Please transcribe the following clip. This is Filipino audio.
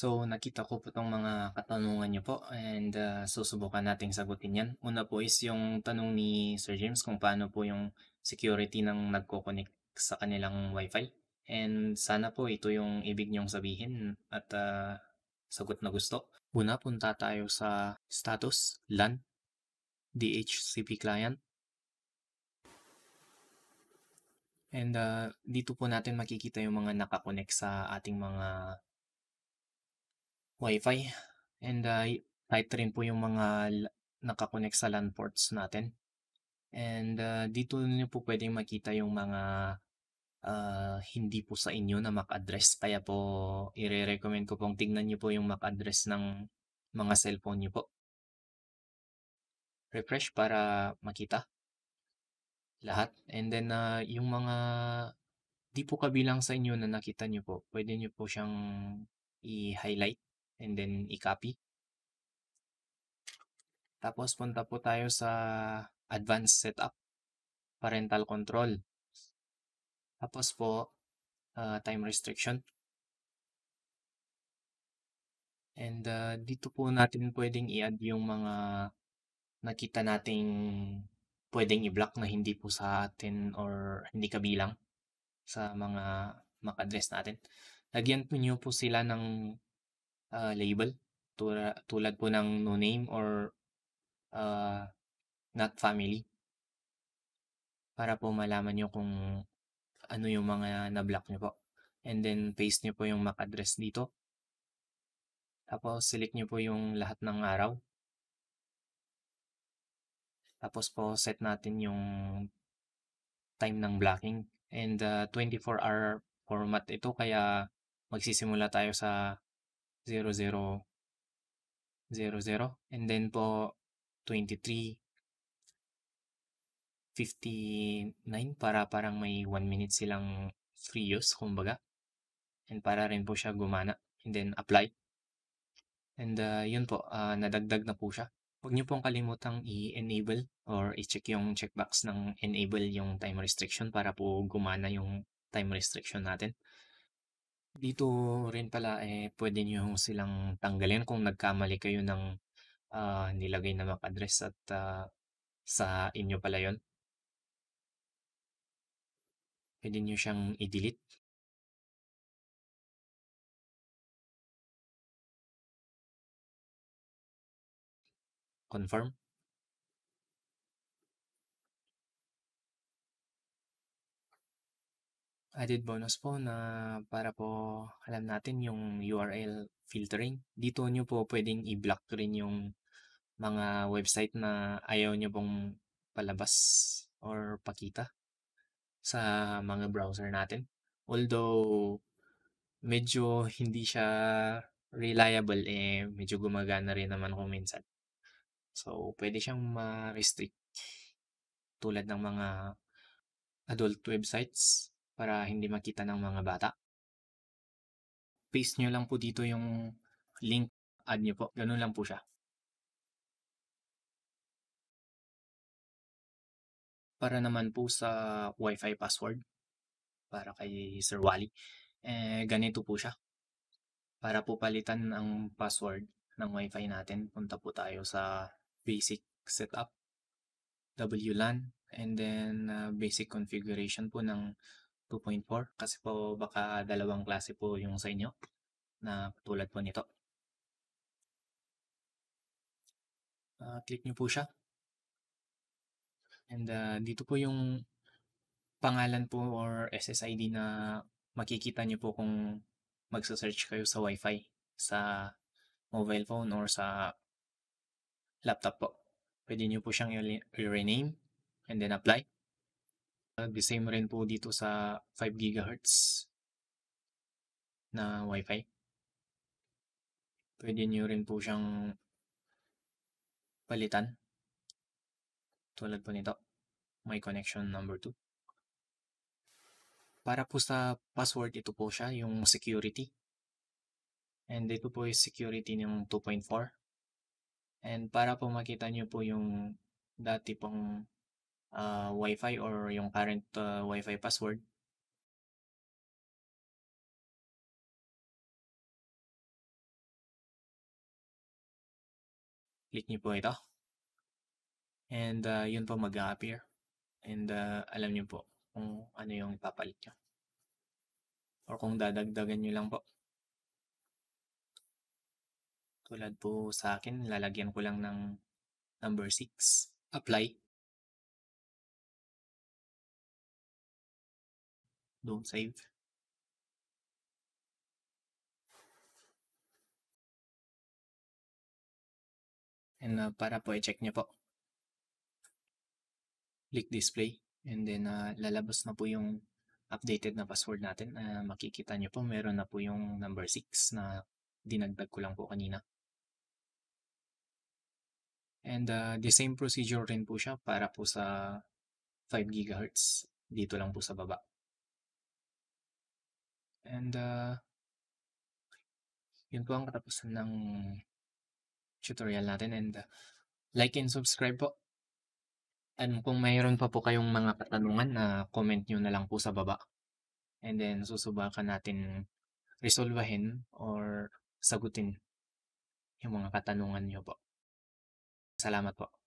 So, nakita ko po itong mga katanungan niyo po and uh, susubukan nating sagutin yan. Una po is yung tanong ni Sir James kung paano po yung security ng nagko-connect sa kanilang wifi. And sana po ito yung ibig niyong sabihin at uh, sagot na gusto. Una, punta tayo sa status, LAN, DHCP client. And uh, dito po natin makikita yung mga nakakonect sa ating mga Wi-Fi and uh, type rin po yung mga nakakonect sa LAN ports natin. And uh, dito niyo po pwedeng makita yung mga uh, hindi po sa inyo na MAC address. Kaya po, i-recommend ko pong tignan niyo po yung MAC address ng mga cellphone niyo po. Refresh para makita lahat. And then, uh, yung mga di po kabilang sa inyo na nakita niyo po, pwede niyo po siyang i-highlight and then i-copy. Tapos punta po tayo sa advanced setup, parental control. Tapos po uh, time restriction. And uh, dito po natin pwedeng i-add yung mga nakita nating pwedeng i-block na hindi po sa atin or hindi kabilang sa mga MAC address natin. Lagyan po nyo po sila ng uh, label tura, tulad po ng no name or uh, not family para po malaman nyo kung ano yung mga na-block nyo po. And then paste nyo po yung MAC address dito. Tapos select nyo po yung lahat ng araw. Tapos po set natin yung time ng blocking. And uh, ah, 24 hour format ito kaya magsisimula tayo sa 00, 00, and then po 23, 59 para parang may 1 minute silang free use, kumbaga. And para rin po siya gumana and then apply. And uh, yun po, uh, nadagdag na po siya. Huwag niyo pong kalimutang i-enable or i-check yung checkbox ng enable yung time restriction para po gumana yung time restriction natin. Dito rin pala, eh, puwede niyo silang tanggalin kung nagkamali kayo ng, ah, nilagay na MAC address at, ah, sa inyo pala 'yon. Puwede niyo siyang i-delete. Confirm. added bonus po na para po alam natin yung URL filtering. Dito nyo po pwedeng i-block rin yung mga website na ayaw nyo pong palabas or pakita sa mga browser natin. Although, medyo hindi siya reliable, eh, medyo gumagana rin naman kung minsan. So, pwede siyang ma-restrict tulad ng mga adult websites para hindi makita ng mga bata. Paste nyo lang po dito yung link add nyo po. Ganun lang po siya. Para naman po sa Wi-Fi password para kay Sir Wally. Eh, ganito po siya. Para po palitan ang password ng Wi-Fi natin, punta po tayo sa basic setup, WLAN, and then uh, basic configuration po ng 2.4 kasi po baka dalawang klase po yung sa inyo na tulad po nito. Uh, click nyo po siya. And uh, dito po yung pangalan po or SSID na makikita nyo po kung magsa-search kayo sa Wi-Fi sa mobile phone or sa laptop po. Pwede nyo po siyang i-rename and then apply. The same rin po dito sa 5 GHz na Wi-Fi. Pwede nyo rin po siyang palitan. Tulad po nito. My connection number 2. Para po sa password, ito po siya, yung security. And ito po is security ng 2.4. And para po makita nyo po yung dati pong uh, Wi-Fi or yung current uh, Wi-Fi password. Click niyo po ito. And uh, yun po mag-appear. And uh, alam niyo po kung ano yung ipapalit niyo. Or kung dadagdagan niyo lang po. Tulad po sa akin, lalagyan ko lang ng number 6. Apply. don't save and uh, para po i-check nyo po click display and then uh, lalabas na po yung updated na password natin uh, makikita nyo po meron na po yung number 6 na dinagdag ko lang po kanina and uh, the same procedure rin po siya para po sa 5 GHz dito lang po sa baba And uh, yun po ang katapusan ng tutorial natin. And uh, like and subscribe po. And kung mayroon pa po kayong mga katanungan na uh, comment nyo na lang po sa baba. And then susubukan natin resolvahin or sagutin yung mga katanungan nyo po. Salamat po.